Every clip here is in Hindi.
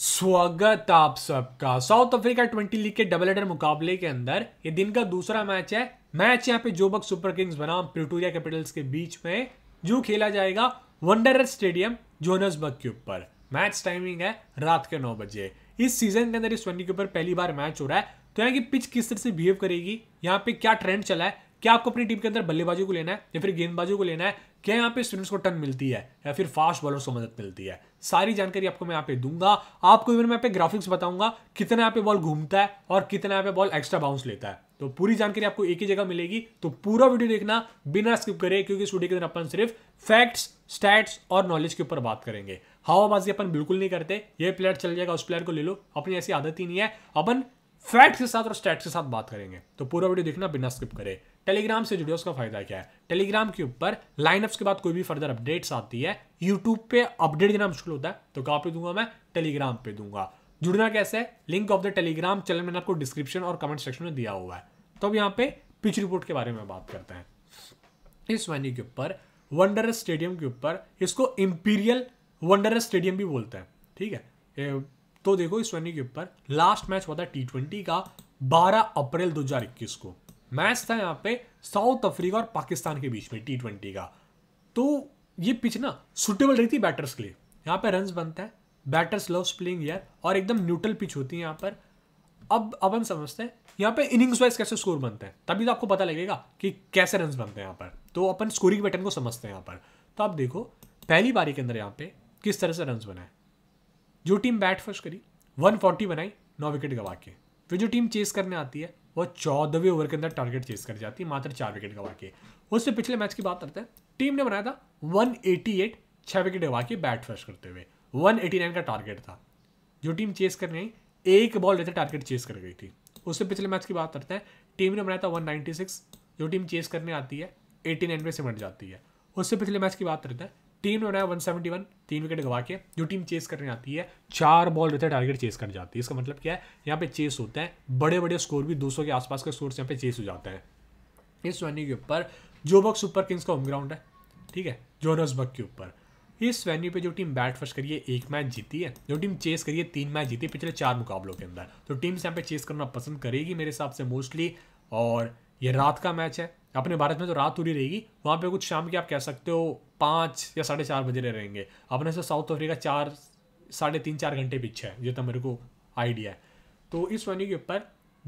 स्वागत आप सबका साउथ अफ्रीका ट्वेंटी लीग के डबल एडर मुकाबले के अंदर ये दिन का दूसरा मैच है मैच यहाँ पे जोबक सुपर किंग्स बनाम प्रिटोरिया कैपिटल्स के बीच में जो खेला जाएगा वंडर स्टेडियम जोनसबर्ग के ऊपर मैच टाइमिंग है रात के नौ बजे इस सीजन के अंदर इस वनडे के ऊपर पहली बार मैच हो रहा है तो यहाँ की पिच किस तरह से बिहेव करेगी यहाँ पे क्या ट्रेंड चला है क्या आपको अपनी टीम के अंदर बल्लेबाजी को लेना है या फिर गेंदबाजी को लेना है क्या यहाँ पे स्टूडेंट्स को टन मिलती है या फिर फास्ट बॉलर्स को मदद मिलती है सारी जानकारी आपको मैं यहाँ पे दूंगा आपको इवन मैं यहाँ पे ग्राफिक्स बताऊंगा कितना यहाँ पे बॉल घूमता है और कितना यहाँ पे बॉल एक्स्ट्रा बाउंस लेता है तो पूरी जानकारी आपको एक ही जगह मिलेगी तो पूरा वीडियो देखना बिना स्किप करे क्योंकि इस वीडियो के अंदर अपन सिर्फ फैक्ट्स स्टैट्स और नॉलेज के ऊपर बात करेंगे हवाबाजी अपन बिल्कुल नहीं करते ये प्लेयर चल जाएगा उस प्लेयर को ले लो अपनी ऐसी आदत ही नहीं है अपन फैक्ट्स के साथ और स्टैट्स के साथ बात करेंगे तो पूरा वीडियो देखना बिना स्किप करे टेलीग्राम से जुड़े उसका फायदा क्या है टेलीग्राम के ऊपर लाइनअप्स के बाद कोई भी फर्दर अपडेट्स आती है यूट्यूब पे अपडेट देना मुश्किल होता है तो कहाँ पे दूंगा मैं टेलीग्राम पे दूंगा जुड़ना कैसे है link of the Telegram channel मैंने आपको डिस्क्रिप्शन और कमेंट सेक्शन में दिया हुआ है तो अब यहाँ पे पिच रिपोर्ट के बारे में बात करते हैं इस वेन्यू के ऊपर वंडर स्टेडियम के ऊपर इसको इम्पीरियल वंडर स्टेडियम भी बोलते हैं ठीक है तो देखो इस वेन्यू के ऊपर लास्ट मैच हुआ था टी का 12 अप्रैल 2021 को मैच था यहाँ पे साउथ अफ्रीका और पाकिस्तान के बीच में टी ट्वेंटी का तो ये पिच ना सुटेबल रही थी बैटर्स के लिए यहाँ पे रन बनता है बैटर्स लव प्लेइंग यार और एकदम न्यूट्रल पिच होती है यहाँ पर अब अपन समझते हैं यहाँ पे इनिंग्स वाइज कैसे स्कोर बनते हैं तभी तो आपको पता लगेगा कि कैसे रन बनते हैं यहाँ पर तो अपन स्कोरिंग पैटर्न को समझते हैं यहाँ पर तो आप देखो पहली बारी के अंदर यहाँ पे किस तरह से रन बनाए जो टीम बैट फर्स्ट करी 140 बनाई नौ विकेट गवा के फिर जो टीम चेस करने आती है वो चौदहवें ओवर के अंदर टारगेट चेस कर जाती है मात्र चार विकेट गवा के उससे पिछले मैच की बात करते हैं टीम ने बनाया था वन एटी एट छः विकेट गवा के बैट फर्श करते हुए वन एटी नाइन का टारगेट था जो टीम चेस कर गई एक बॉल लेते टारगेट चेस कर गई थी उससे पिछले मैच की बात करते हैं टीम ने बनाया था वन जो टीम चेस करने आती है एटी नाइन में सिमट जाती है उससे पिछले मैच की बात करते हैं टीम ने बनाया वन तीन विकेट गवा के जो टीम चेस करने आती है चार बॉल रहते हैं टारगेट चेस करने जाती है इसका मतलब क्या है यहाँ पे चेस होते हैं बड़े बड़े स्कोर भी दो के आसपास के स्कोर यहाँ पे चेस हो जाते हैं इस वेन्यू के ऊपर जोबक सुपर किंग्स का होम ग्राउंड है ठीक है जोनसबर्ग के ऊपर इस वेन्यू पे जो टीम बैट फर्स्ट करिए एक मैच जीती है जो टीम चेस करिए तीन मैच जीती है पिछले चार मुकाबलों के अंदर तो टीम्स यहाँ पे चेस करना पसंद करेगी मेरे हिसाब से मोस्टली और ये रात का मैच है अपने भारत में तो रात पूरी रहेगी वहाँ पे कुछ शाम की आप कह सकते हो पाँच या साढ़े चार बजे रहेंगे अपने से साउथ अफ्रीका चार साढ़े तीन चार घंटे पीछे है जितना तो मेरे को आइडिया है तो इस वेन्यू के ऊपर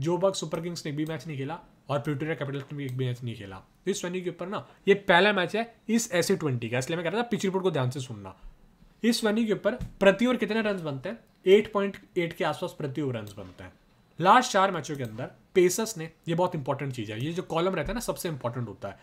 जो बग सुपर किंग्स ने भी मैच नहीं खेला और प्यूटोरिया कैपिटल्स ने भी एक भी मैच नहीं खेला तो इस वेन्यू के ऊपर ना ये पहला मैच है इस ऐसे ट्वेंटी का इसलिए मैं कह रहा था पिच रिपोर्ट को ध्यान से सुनना इस वेन्यू के ऊपर प्रति ओवर कितने रन बनते हैं एट पॉइंट एट के आसपास प्रति ओवर रन बनते हैं लास्ट चार मैचों के अंदर पेसर्स ने ये बहुत इंपॉर्टेंट चीज़ है ये जो कॉलम रहता है ना सबसे इंपॉर्टेंट होता है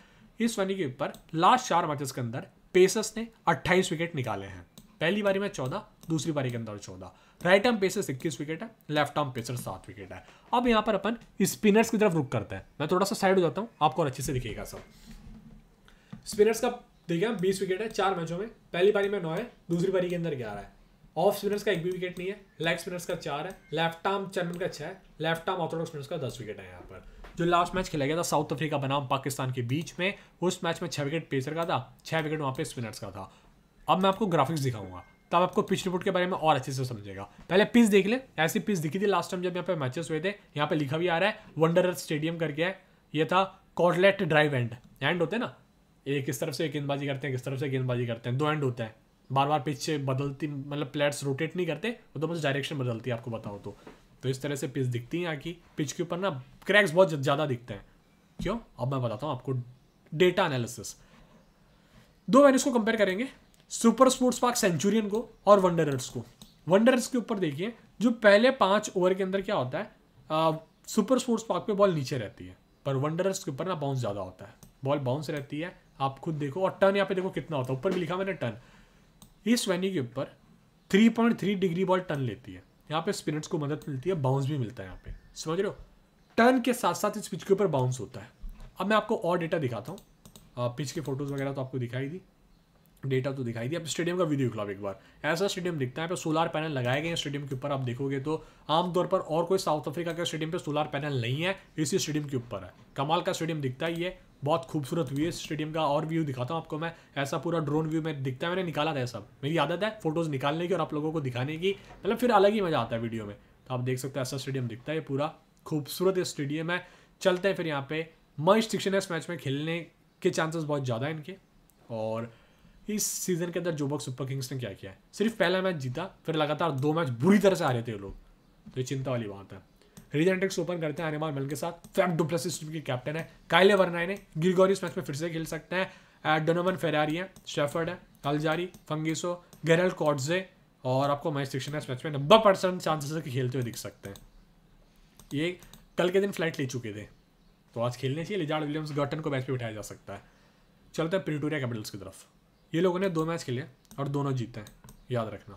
इस वनी के ऊपर लास्ट चार मैचेस के अंदर पेसर्स ने 28 विकेट निकाले हैं पहली बारी में 14 दूसरी बारी के अंदर 14 राइट आर्म पेसर्स इक्कीस विकेट है लेफ्ट आर्म पेसर सात विकेट है अब यहाँ पर अपन स्पिनर्स की तरफ रुक करते हैं मैं थोड़ा सा साइड हो जाता हूँ आपको अच्छे से दिखेगा सब स्पिनर्स का देखिए बीस विकेट है चार मैचों में पहली बारी में नौ है दूसरी बारी के अंदर ग्यारह है ऑफ स्पिनर्स का एक भी विकेट नहीं है लेग स्पिनर्स का चार है लेफ्ट आर्म चैनमैन का छः है लेफ्ट आर्म ऑर्थोडॉक्स स्पिनर्स का दस विकेट है यहाँ पर जो लास्ट मैच खेला गया था साउथ अफ्रीका बनाम पाकिस्तान के बीच में उस मैच में छः विकेट पेसर का था छः विकेट वहाँ पे स्पिनर्स का था अब मैं आपको ग्राफिक्स दिखाऊंगा तब तो आपको पिच रिपोर्ट के बारे में और अच्छे से समझेगा पहले पिच देख ले ऐसी पिच दिखी थी लास्ट टाइम जब यहाँ पे मैचेस हुए थे यहाँ पे लिखा भी आ रहा है वंडर स्टेडियम करके है ये था कॉटलेट ड्राइव एंड एंड होते हैं ना एक इस तरफ से गेंदबाजी करते हैं किस तरफ से गेंदबाजी करते हैं दो एंड होता है बार बार पिच बदलती मतलब प्लेयर्स रोटेट नहीं करते वो तो बस डायरेक्शन बदलती है आपको बताओ तो तो इस तरह से पिच दिखती है यहाँ की पिच के ऊपर ना क्रैक्स बहुत ज़्यादा दिखते हैं क्यों अब मैं बताता हूँ आपको डेटा एनालिसिस दो वेन्यूज को कंपेयर करेंगे सुपर स्पोर्ट्स पार्क सेंचुरियन को और वंडरर्स को वंडरर्स के ऊपर देखिए जो पहले पाँच ओवर के अंदर क्या होता है आ, सुपर स्पोर्ट्स पार्क पे बॉल नीचे रहती है पर वंडरर्स के ऊपर ना बाउंस ज़्यादा होता है बॉल बाउंस रहती है आप खुद देखो और टर्न यहाँ पे देखो कितना होता है ऊपर भी लिखा मैंने टर्न इस वेन्यू के ऊपर 3.3 डिग्री बॉल टर्न लेती है यहाँ पे स्पिनर्स को मदद मिलती है बाउंस भी मिलता है यहाँ पे समझ रहे हो टर्न के साथ साथ इस पिच के ऊपर बाउंस होता है अब मैं आपको और डेटा दिखाता हूँ पिच के फोटोज़ वगैरह तो आपको दिखाई दी डेटा तो दिखाई दिया अब स्टेडियम का वीडियो देख एक बार ऐसा स्टेडियम दिखता है पर सोलर पैनल लगाए गए हैं स्टेडियम के ऊपर आप देखोगे तो आमतौर पर और कोई साउथ अफ्रीका के स्टेडियम पे सोलर पैनल नहीं है इसी स्टेडियम के ऊपर है कमाल का स्टेडियम दिखता ही है बहुत खूबसूरत व्यू है स्टेडियम का और व्यू दिखाता हूँ आपको मैं ऐसा पूरा ड्रोन व्यू में दिखता है मैंने निकाला था सब मेरी आदत है फोटोज़ निकालने की और आप लोगों को दिखाने की मतलब फिर अलग ही मज़ा आता है वीडियो में तो आप देख सकते हो ऐसा स्टेडियम दिखता है पूरा खूबसूरत स्टेडियम है चलते हैं फिर यहाँ पे मई स्टिक्शन है इस मैच में खेलने के चांसेस बहुत ज़्यादा है इनके और इस सीजन के अंदर जोबक सुपर किंग्स ने क्या किया है सिर्फ पहला मैच जीता फिर लगातार दो मैच बुरी तरह से आ रहे थे लोग तो ये चिंता वाली बात है रीजेंटेक्स ओपन करते हैं अनिमाल मिल के साथ फैप डुप्लेसिस टीम के कैप्टन है काइले वर्ना ने गिरगोरी इस मैच में फिर से खेल सकते हैं डोनोवन uh, फेरारी है शेफर्ड है कलजारी फंगिसो गेरल कॉड्जे और आपको मैच सिक्शन है इस मैच में नब्बे परसेंट चांसेस है कि खेलते हुए दिख सकते हैं ये कल के दिन फ्लाइट ले चुके थे तो आज खेलने चाहिए लिजार्ड विलियम्स गर्टन को मैच पर उठाया जा सकता है चलते हैं प्रिटोरिया कैपिटल्स की तरफ ये लोगों ने दो मैच खेले और दोनों जीते हैं याद रखना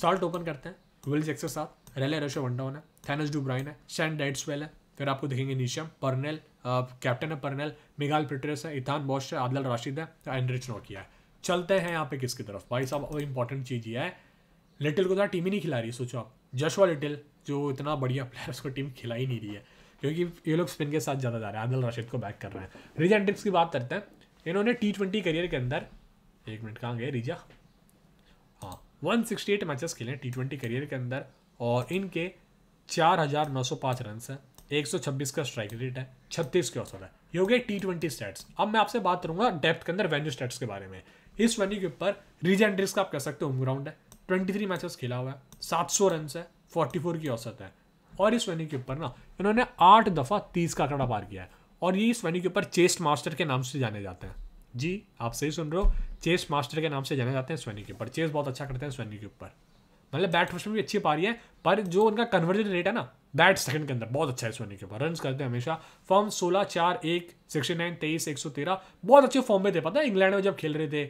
साल्ट ओपन करते हैं विल्स एक्सर साथ रेले रशो वनडा होना थैनस डुब्राइन है शैन डेट्सवेल है फिर आपको देखेंगे नीशम परनेल कैप्टन है परनेल मिगाल पिट्रेस है इथान बॉश है आदल राशिद है एंड्रिच नोकिया है चलते हैं यहाँ पे किसकी तरफ भाई साहब इंपॉर्टेंट चीज़ ये है लिटिल को तो टीम ही नहीं खिला रही सोचो आप जशवा लिटिल जो इतना बढ़िया प्लेयर उसको टीम खिला ही नहीं रही है क्योंकि ये लोग स्पिन के साथ ज़्यादा जा रहे हैं आदिल राशिद को बैक कर रहे हैं रिजेंटिव्स की बात करते हैं इन्होंने टी ट्वेंटी करियर के अंदर एक मिनट कहाँ गए रिजा हाँ वन सिक्सटी एट मैचेस खेले टी ट्वेंटी करियर के अंदर और इनके चार हजार नौ सौ पाँच रन हैं छब्बीस का स्ट्राइक रेट है छत्तीस के औसत है ये हो गए टी ट्वेंटी स्टैट्स अब मैं आपसे बात करूंगा डेप्थ के अंदर वेन्यू स्टैट्स के बारे में इस वेन्यू के ऊपर रिजा एंड्रिस का आप कह सकते हो होम ग्राउंड है ट्वेंटी थ्री मैचेस खेला हुआ है सात सौ रन है फोर्टी फोर की औसत है और इस वेन्यू के ऊपर ना इन्होंने आठ दफ़ा तीस का आंकड़ा पार किया है और ये इस वेन्यू के ऊपर चेस्ट मास्टर के नाम से जाने जाते हैं जी आप सही सुन रहे हो चेस मास्टर के नाम से जाने जाते हैं स्वैनी के ऊपर चेस बहुत अच्छा करते हैं स्वैनी के ऊपर मतलब बैट फर्स्ट में भी अच्छी पा रही है पर जो उनका कन्वर्जन रेट है ना बैट सेकंड के अंदर बहुत अच्छा है सोनी के ऊपर रन करते हैं हमेशा फॉर्म सोलह चार एक सिक्सटी नाइन तेईस एक सौ तेरह बहुत अच्छे फॉर्म में थे पता है इंग्लैंड में जब खेल रहे थे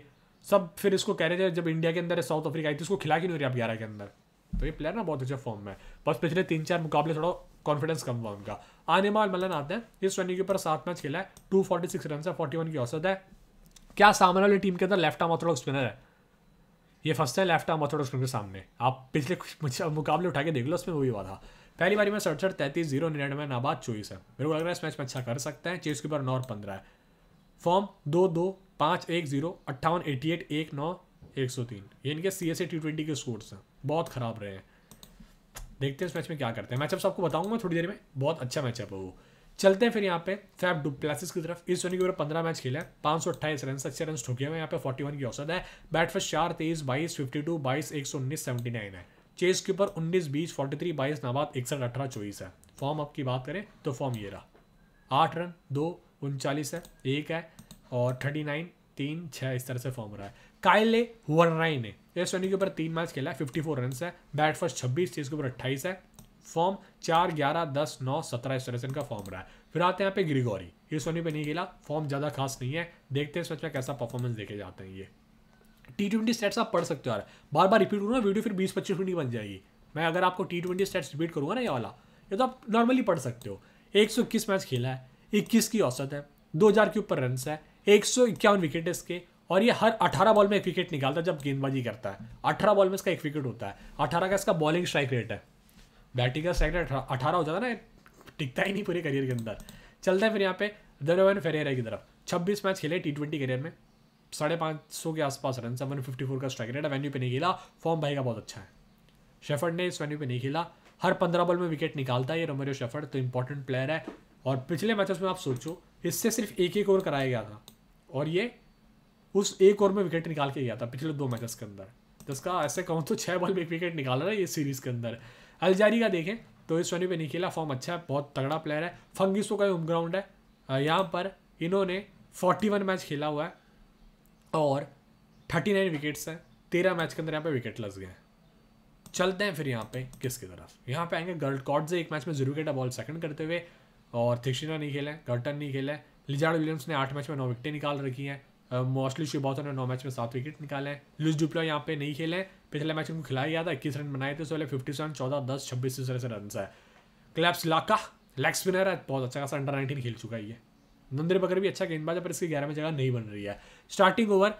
सब फिर इसको कह रहे थे जब इंडिया के अंदर साउथ अफ्रीका आई थी उसको खिला के नहीं रही आप ग्यारह के अंदर तो ये प्लेयर ना बहुत अच्छा फॉर्म में बस पिछले तीन चार मुकाबले थोड़ा कॉन्फिडेंस कम हुआ उनका आने माल मलन आते हैं इस सोनी के ऊपर सात मैच खेला है टू फोर्टी सिक्स रन है फोर्टी वन की औसत है क्या सामने वाली टीम के अंदर लेफ्ट आर्म ऑर्थोडॉक्स स्पिनर है ये फर्स्ट है लेफ्ट आर्म ऑर्थोडॉक्स स्पिनर के सामने आप पिछले कुछ मुकाबले उठा के देख लो उसमें वही हुआ था पहली बारी में सड़सठ तैंतीस जीरो निन्यानवे नाबाद चौबीस है मेरे को लग रहा है इस मैच में अच्छा कर सकते हैं चेस के ऊपर नौ और पंद्रह है फॉर्म दो दो पाँच एक जीरो अट्ठावन एटी एट एक नौ एक सौ तीन ये इनके C S A T twenty के स्कोर्स हैं बहुत ख़राब रहे हैं देखते हैं इस मैच में क्या करते हैं मैचअप सबको बताऊंगा थोड़ी देर में बहुत अच्छा मैचअप है वो चलते हैं फिर यहाँ पे फैब डुप्लेसिस की तरफ इस सोनी के ऊपर पंद्रह मैच खेला है पांच सौ अट्ठाईस रन अच्छे रन ठोके हुए यहाँ पे फोर्टी वन की औसत है बैट फर्स्ट चार तेईस बाईस फिफ्टी टू बाईस एक सौ उन्नीस सेवेंटी नाइन है चेस के ऊपर उन्नीस बीस फोर्टी थ्री बाईस नाबाद इकसठ अठारह चौबीस है फॉर्म अप की बात करें तो फॉर्म ये रहा आठ रन दो उनचालीस है एक है और थर्टी नाइन तीन छः इस तरह से फॉर्म रहा है कायले राइन ने एस सोनी के ऊपर तीन मैच खेला है फिफ्टी फोर रन है बैट फर्स्ट छब्बीस चेस के ऊपर अट्ठाईस है फॉर्म चार ग्यारह दस नौ सत्रह इस तरह से इनका फॉर्म रहा है फिर आते हैं यहाँ पे ग्रिगोरी ये सोनी पे नहीं खेला फॉर्म ज़्यादा खास नहीं है देखते हैं में कैसा परफॉर्मेंस देखे जाते हैं ये टी ट्वेंटी सेट्स आप पढ़ सकते हो यार बार बार रिपीट करूँगा वीडियो फिर बीस पच्चीस मिनट बन जाएगी मैं अगर आपको टी ट्वेंटी स्टेट्स रिपीट करूँगा ना ये वाला ये तो आप नॉर्मली पढ़ सकते हो एक सौ इक्कीस मैच खेला है इक्कीस की औसत है दो हज़ार के ऊपर रन है एक सौ इक्यावन विकेट है इसके और ये हर अठारह बॉल में एक विकेट निकालता है जब गेंदबाजी करता है अठारह बॉल में इसका एक विकेट होता है अठारह का इसका बॉलिंग स्ट्राइक रेट है बैटिंग का सेक्टर अठारह हो जाता ना टिकता ही नहीं पूरे करियर के अंदर चलता है फिर यहाँ पे दरवन फेरेरा की तरफ छब्बीस मैच खेले टी ट्वेंटी करियर में साढ़े पाँच सौ के आसपास रन सेवन फिफ्टी फोर का स्ट्राइक रेट वेन्यू पे नहीं खेला फॉर्म भाई का बहुत अच्छा है शेफर्ड ने इस वेन्यू पे नहीं खेला हर पंद्रह बॉल में विकेट निकालता है ये रोमेरियो शेफर्ड तो इंपॉर्टेंट प्लेयर है और पिछले मैचेस में आप सोचो इससे सिर्फ एक एक ओवर कराया गया था और ये उस एक ओवर में विकेट निकाल के गया था पिछले दो मैचेस के अंदर जिसका ऐसे कहूँ तो छः बॉल में एक विकेट निकाल रहा है ये सीरीज़ के अंदर अलजारी का देखें तो इस सोनी पे नहीं खेला फॉर्म अच्छा है बहुत तगड़ा प्लेयर है फंगिसो का होम ग्राउंड है यहाँ पर इन्होंने फोर्टी वन मैच खेला हुआ है और थर्टी नाइन विकेट्स हैं तेरह मैच के अंदर यहाँ पे विकेट लस गए हैं चलते हैं फिर यहाँ पे किसकी तरफ यहाँ पे आएंगे गर्ल कॉट से एक मैच में जरूर विकेट बॉल सेकंड करते हुए और थिक्शिना नहीं खेला है गर्टन नहीं खेला है लिजार्ड विलियम्स ने आठ मैच में नौ विकेटें निकाल रखी हैं मोस्टली शिबॉथन ने नौ मैच में सात विकेट निकाले हैं लुज डुप्ला यहाँ पे नहीं खेले हैं पिछले मैच उनको खिलाया गया था इक्कीस रन बनाए थे सोलह फिफ्टी सेवन चौदह दस छब्बीस इस तरह से रन है क्लैप्स लाका लेग स्पिनर है बहुत अच्छा खासा अंडर नाइनटीन खेल चुका है ये नंदिर बकर भी अच्छा गेंदबाज है पर इसकी ग्यारह में जगह नहीं बन रही है स्टार्टिंग ओवर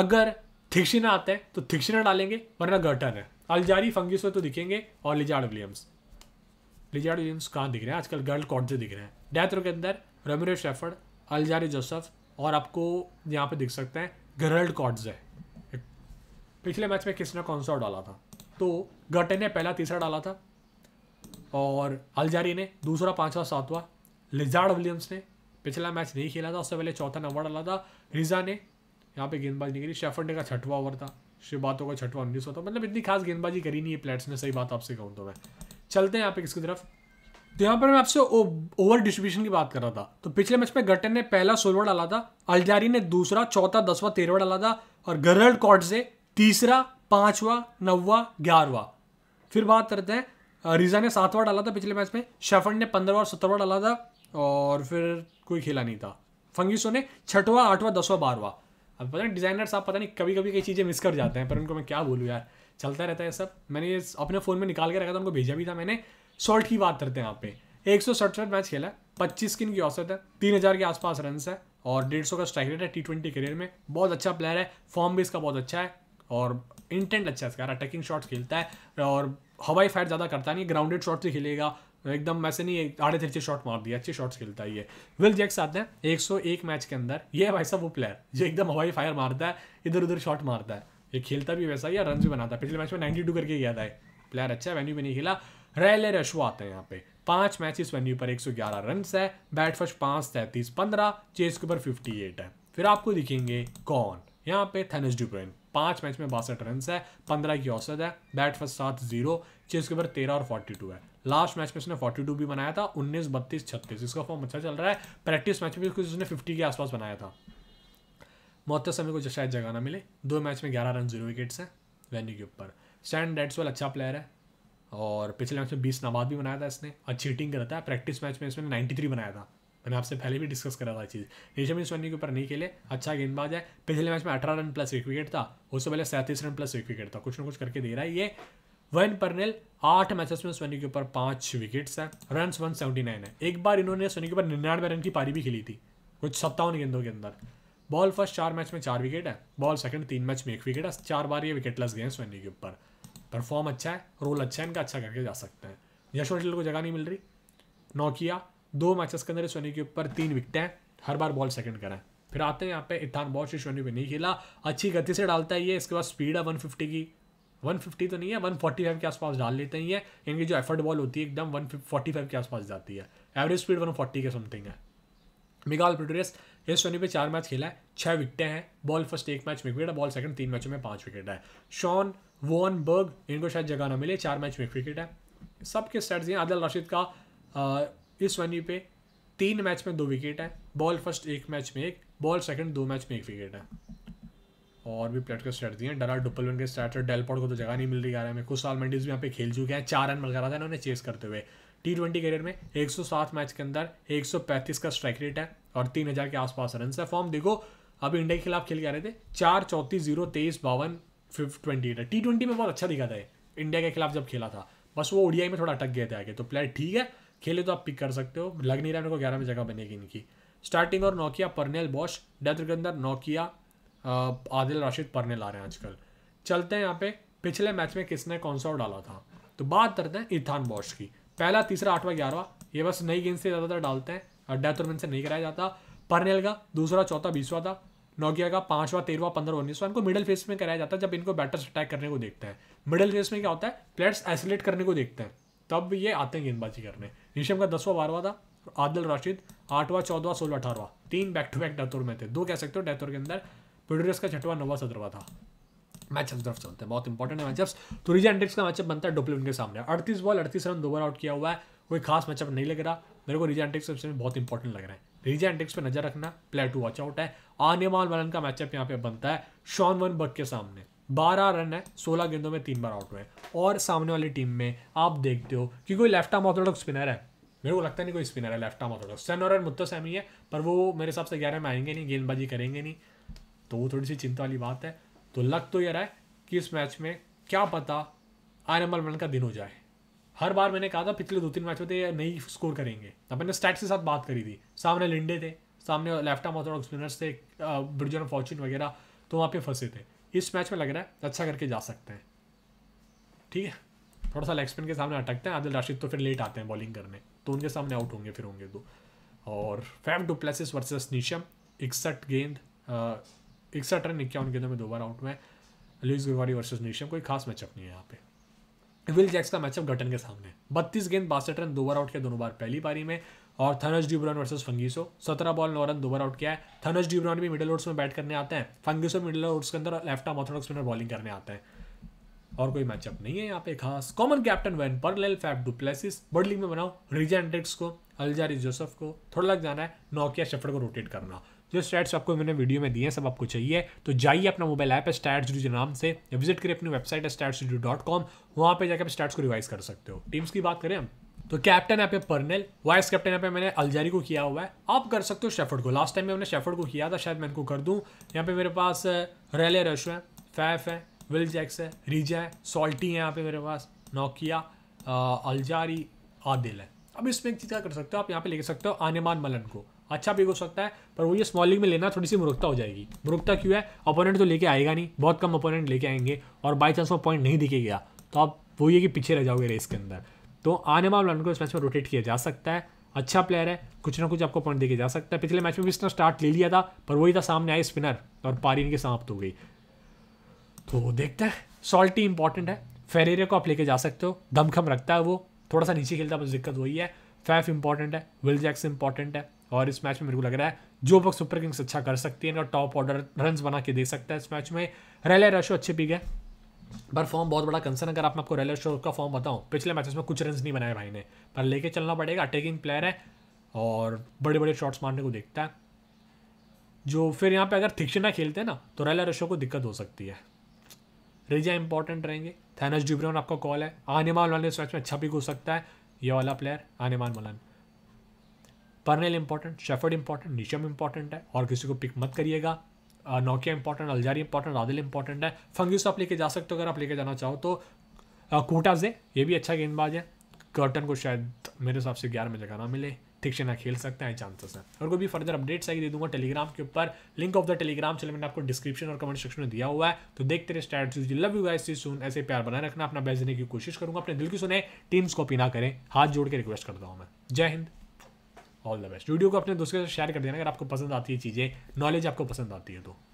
अगर थिक्शिना आते हैं तो थिक्शिना डालेंगे वरना गर्टन है अलजारी फंगिस तो दिखेंगे और लिजार्ड विलियम्स लिजार्ड विलियम्स कहाँ दिख रहे हैं आजकल गर्ल कॉट से दिख रहे हैं डेथ रो के अंदर रेमिरो शेफर्ड अलजारी जोसफ और आपको यहाँ पे दिख सकते हैं गर्ल्ड कॉट्स है पिछले मैच में किसने कौन सा डाला था तो गटे ने पहला तीसरा डाला था और अलजारी ने दूसरा पांचवा सातवा लिजार्ड विलियम्स ने पिछला मैच नहीं खेला था उससे पहले चौथा नंबर डाला था रिजा ने यहाँ पे गेंदबाजी नहीं करी शेफर्डे का छठवा ओवर था बातों का छठवा उन्नीस होता मतलब इतनी खास गेंदबाजी करी नहीं है प्लेट्स ने सही बात आपसे कहूँ तो मैं चलते हैं यहाँ पे किसकी तरफ तो यहाँ पर मैं आपसे ओवर डिस्ट्रीब्यूशन की बात कर रहा था तो पिछले मैच में गटन ने पहला सोलवर डाला था अलजारी ने दूसरा चौथा दसवा तेरहवा डाला था और गरल्ड कॉर्ड से तीसरा पांचवा नौवा ग्यारहवा फिर बात करते हैं रीजा ने सातवां डाला था पिछले मैच में शेफर्ड ने पंद्रहवा और सत्रहवा डाला था और फिर कोई खेला नहीं था फंगिसो ने छठवा आठवां दसवा बारवा अब पता नहीं डिज़ाइनर साहब पता नहीं कभी कभी कई चीज़ें मिस कर जाते हैं पर उनको मैं क्या बोलूँ यार चलता रहता है सब मैंने ये अपने फ़ोन में निकाल के रखा था उनको भेजा भी था मैंने सॉल्ट की बात करते हैं यहाँ पे एक सौ सड़सठ मैच खेला है स्किन की औसत है तीन हज़ार के आसपास रन है और डेढ़ सौ का स्ट्राइक रेट है टी ट्वेंटी करियर में बहुत अच्छा प्लेयर है फॉर्म भी इसका बहुत अच्छा है और इंटेंट अच्छा है इसका अटैकिंग शॉट्स खेलता है और हवाई फायर ज़्यादा करता नहीं ग्राउंडेड शॉट से खेलेगा एकदम वैसे नहीं आड़े तिरछे शॉट मार दिया अच्छे शॉट्स खेलता है ये विल जैक्स आते हैं 101 मैच के अंदर ये है भाई साहब वो प्लेयर जो एकदम हवाई फायर मारता है इधर उधर शॉट मारता है ये खेलता भी वैसा ही है रन भी बनाता है पिछले मैच में 92 करके गया था प्लेयर अच्छा है वेन्यू में नहीं खेला रैले रशो आते हैं यहाँ पे पांच मैच इस वेन्यू पर 111 रन है बैट फर्स्ट पाँच तैंतीस पंद्रह चेस के ऊपर फिफ्टी है फिर आपको दिखेंगे कौन यहाँ पे थेनिस डुब्रेन पाँच मैच में बासठ रन है पंद्रह की औसत है बैट फर्स्ट सात जीरो चेस के ऊपर तेरह और फोर्टी टू है लास्ट मैच में उसने फोर्टी टू भी बनाया था उन्नीस बत्तीस छत्तीस इसका फॉर्म अच्छा चल रहा है प्रैक्टिस मैच में भी उसने फिफ्टी के आसपास बनाया था मोहत्तर समय को शायद जगह ना मिले दो मैच में ग्यारह रन जीरो विकेट्स हैं वेन्यू के ऊपर स्टैंड डेट्सवेल अच्छा प्लेयर है और पिछले मैच में बीस नाबाद भी बनाया था इसने और हिटिंग करता है प्रैक्टिस मैच में इसने नाइन्टी थ्री बनाया था मैंने आपसे पहले भी डिस्कस करा था चीज़ ऋषभ सोनी के ऊपर नहीं खेले अच्छा गेंदबाज है पिछले मैच में अठारह रन प्लस एक विकेट था उससे पहले सैंतीस रन प्लस एक विकेट था कुछ ना कुछ करके दे रहा है ये वन परनेल आठ मैचेस में सोनी के ऊपर पाँच विकेट्स हैं रन वन सेवेंटी नाइन है एक बार इन्होंने सोनी के ऊपर निन्यानवे रन की पारी भी खेली थी कुछ सत्तावन गेंदों के अंदर बॉल फर्स्ट चार मैच में चार विकेट है बॉल सेकंड तीन मैच में एक विकेट है चार बार ये लस गए हैं सोनी के ऊपर परफॉर्म अच्छा है रोल अच्छा है इनका अच्छा करके जा सकते हैं यशोर को जगह नहीं मिल रही नौकिया दो मैचेस के अंदर सोनी के ऊपर तीन विकटें हर बार बॉल सेकंड करें फिर आते हैं यहाँ पे इथान बहुत सोनी पर नहीं खेला अच्छी गति से डालता है ये इसके बाद स्पीड है फिफ्टी की फिफ्टी तो नहीं है फाइव के आसपास डाल लेते हैं ये इनकी जो एफर्ट बॉल होती है एकदम फाइव के आसपास जाती है एवरेज स्पीड फोर्टी के समथिंग है मिगाल प्रोटोरियस ये सोनी पे चार मैच खेला है छः विकटें हैं बॉल फर्स्ट एक मैच में विकेट है बॉल सेकंड तीन मैचों में पाँच विकेट है शॉन वोन बर्ग इनको शायद जगह ना मिले चार मैच में विकेट है सबके सेट्स हैं आदिल राशिद का इस वेन्यू पे तीन मैच में दो विकेट है बॉल फर्स्ट एक मैच में एक बॉल सेकंड दो मैच में एक विकेट है और भी प्लेट का स्टार्ट दिए डरा डुपलवन के स्टार्टर डेलपोर्ट को तो जगह नहीं मिल रही यार में कुछ साल मंडीज भी यहाँ पे खेल चुके हैं चार रन रहा था इन्होंने चेस करते हुए टी ट्वेंटी करियर में 107 मैच के अंदर 135 का स्ट्राइक रेट है और 3000 के आसपास रन है फॉर्म देखो अभी इंडिया के खिलाफ खेल के आ रहे थे चार चौतीस जीरो तेईस बावन fifty twenty eight T twenty में बहुत अच्छा दिखा था इंडिया के खिलाफ जब खेला था बस वो ओडियाई में थोड़ा अटक गए थे आगे तो प्लेयर ठीक है खेले तो आप पिक कर सकते हो लग नहीं रहा मेरे को ग्यारह में जगह बनेगी इनकी स्टार्टिंग और नोकिया परनेल बॉश डेथ के अंदर नोकिया आदिल राशिद परनेल आ रहे हैं आजकल चलते हैं यहाँ पे पिछले मैच में किसने कौन सा डाला था तो बात करते हैं इथान बॉश की पहला तीसरा आठवां ग्यारहवा ये बस नई गेंद से ज़्यादातर डालते हैं और डेथ और से नहीं कराया जाता परनेल का दूसरा चौथा बीसवा था नोकिया का पांचवा तेरहवा पंद्रह उन्नीसवा इनको मिडिल फेस में कराया जाता है जब इनको बैटर्स अटैक करने को देखते हैं मिडिल फेस में क्या होता है प्लेयर्स आइसोलेट करने को देखते हैं तब ये आते हैं गेंदबाजी करने ऋषभ का दसवा बारवा था आदिल राशिद आठवा चौदवा सोलह अठारवा तीन बैक टू बैक डेथोर में थे दो कह सकते हो डेथोर के अंदर प्रोड्यूस का छठवा नवा सत्रवा था मैचअप्स तरफ चलते हैं बहुत इंपॉर्टेंट है मैचअप्स तो रिजा एंड्रिक्स का मैचअप बनता है डुप्लिन के सामने अड़तीस बॉल अड़तीस रन बार आउट किया हुआ है कोई खास मैचअप नहीं लग रहा मेरे को रिजा एंड्रिक्स में बहुत इंपॉर्टेंट लग रहा है रिजा एंड्रिक्स पर नजर रखना प्लेयर टू वॉच आउट है आनेमाल वलन का मैचअप यहाँ पे बनता है शॉन वन बक के सामने बारह रन है सोलह गेंदों में तीन बार आउट हुए और सामने वाली टीम में आप देखते हो कि कोई लेफ्ट आर्म ऑर्थोडॉक्स स्पिनर है मेरे को लगता नहीं कोई स्पिनर है लेफ्ट आर्म ऑर्थोडॉक्स सैन और मुद्दो ही है पर वो मेरे हिसाब से ग्यारह में आएंगे नहीं गेंदबाजी करेंगे नहीं तो वो थोड़ी सी चिंता वाली बात है तो लग तो यह रहा है कि इस मैच में क्या पता आर एम एल का दिन हो जाए हर बार मैंने कहा था पिछले दो तीन मैच में तो ये नहीं स्कोर करेंगे अब मैंने स्टैट्स के साथ बात करी थी सामने लिंडे थे सामने लेफ्ट आर्म ऑर्थोडॉक्स स्पिनर्स थे ब्रिजन फॉर्चून वगैरह तो वहाँ पे फंसे थे इस मैच में लग रहा है अच्छा करके जा सकते हैं ठीक है थोड़ा सा लेग स्पिन के सामने अटकते हैं आदिल राशिद तो फिर लेट आते हैं बॉलिंग करने तो उनके सामने आउट होंगे फिर होंगे दो और फैम डुप्लेसिस वर्सेस नीशम इकसठ गेंद इकसठ रन इक्यावन गेंदों में दोबारा आउट में लुइस गुवारी वर्सेज नीशम कोई खास मैचअप नहीं है यहाँ पे विल जैक्स का मैचअप गटन के सामने बत्तीस गेंद बासठ रन दो बार आउट के दोनों बार पहली पारी में और थनस ड्यूब्रॉन वर्सेस फंगिसो सत्रह बॉल रन दो बार आउट किया है थनस ड्यूब्रॉन भी मिडिल ओवर्स में बैट करने आते हैं फंगिसो मिडिल ओवर्स के अंदर left arm orthodox spinner bowling करने आते हैं और कोई मैचअप नहीं है यहाँ पे खास common captain Wayne Parnell Faf du Plessis बर्ड में बनाओ रिजेंटेक्स को अलजारी जोसफ को थोड़ा लग जाना है नोकिया शफर को रोटेट करना जो स्टैट्स आपको मैंने वीडियो में दिए हैं सब आपको चाहिए तो जाइए अपना मोबाइल ऐप है स्टैट स्टूडियो के नाम से या विजिट करिए अपनी वेबसाइट है स्टैट स्टूडियो डॉट कॉम वहाँ पर जाकर आप स्टैट्स को रिवाइज कर सकते हो टीम्स की बात करें हम तो कैप्टन यहाँ पे पर्नेल वाइस कैप्टन यहाँ पे मैंने अलजारी को किया हुआ है आप कर सकते हो शेफर्ड को लास्ट टाइम मैंने शेफर्ड को किया था शायद मैं इनको कर दूँ यहाँ पे मेरे पास रेले रश है फैफ है विल जैक्स है रीजा है सॉल्टी है यहाँ पे मेरे पास नोकिया अलजारी आदिल है अब इसमें एक चीज़ क्या कर सकते हो आप यहाँ पे ले सकते हो आनेमान मलन को अच्छा पिक हो सकता है पर वो ये स्मॉल लीग में लेना थोड़ी सी मुरुखता हो जाएगी मुरुखता क्यों है अपोनेंट तो लेके आएगा नहीं बहुत कम अपोनेंट लेके आएंगे और बाई चांस वो पॉइंट नहीं दिखेगा तो आप वो ये कि पीछे रह जाओगे रेस के अंदर तो आने वाले रन को इस मैच में रोटेट किया जा सकता है अच्छा प्लेयर है कुछ ना कुछ आपको पॉइंट देके जा सकता है पिछले मैच में भी इसने स्टार्ट ले लिया था पर वही था सामने आए स्पिनर और पारी इनकी समाप्त हो गई तो देखते हैं सॉल्टी इंपॉर्टेंट है फेरेरे को आप लेके जा सकते हो दमखम रखता है वो थोड़ा सा नीचे खेलता है बस दिक्कत वही है फैफ इंपॉर्टेंट है विल जैक्स इंपॉर्टेंट है और इस मैच में मेरे को लग रहा है जो बक सुपर किंग्स अच्छा कर सकती है और टॉप ऑर्डर रन बना के दे सकता है इस मैच में रेले रशो अच्छे पी गए पर फॉर्म बहुत बड़ा कंसर्न अगर आप मैं आपको रेलर शो का फॉर्म बताऊं पिछले मैचेस में कुछ रन नहीं बनाए भाई ने पर लेके चलना पड़ेगा अटैकिंग प्लेयर है और बड़े बड़े शॉट्स मारने को देखता है जो फिर यहाँ पे अगर थिक्शना खेलते हैं ना तो रेला रशो को दिक्कत हो सकती है रिजा इंपॉर्टेंट रहेंगे थैनस डिब्रोन आपका कॉल है आनेमान वाले इस में अच्छा भी हो सकता है ये वाला player Janneman Malan Parnell important Shepherd important Neesham important है और किसी को पिक मत करिएगा नोकिया इंपॉर्टेंट अल्जारी इंपॉर्टेंट रादिल इंपॉर्टेंट है फंगिस आप लेके जा सकते हो अगर आप लेके जाना चाहो तो कोटा से ये भी अच्छा गेंदबाज है कर्टन को शायद मेरे हिसाब से ग्यारह में जगह ना मिले ठीक से ना खेल सकते हैं चांसेस हैं और कोई भी फर्दर अपडेट्स आई दे दूंगा टेलीग्राम के ऊपर लिंक ऑफ द टेलीग्राम चले मैंने आपको डिस्क्रिप्शन और कमेंट सेक्शन में दिया हुआ है तो देखते रहे stats love you guys see soon ऐसे प्यार बनाए रखना अपना बेस्ट देने की कोशिश करूंगा अपने दिल की सुने टीम्स को पीना करें हाथ जोड़ के रिक्वेस्ट करता हूँ मैं Jai Hind all the best video को अपने दोस्तों से शेयर कर देना अगर आपको पसंद आती है चीज़ें नॉलेज आपको पसंद आती है तो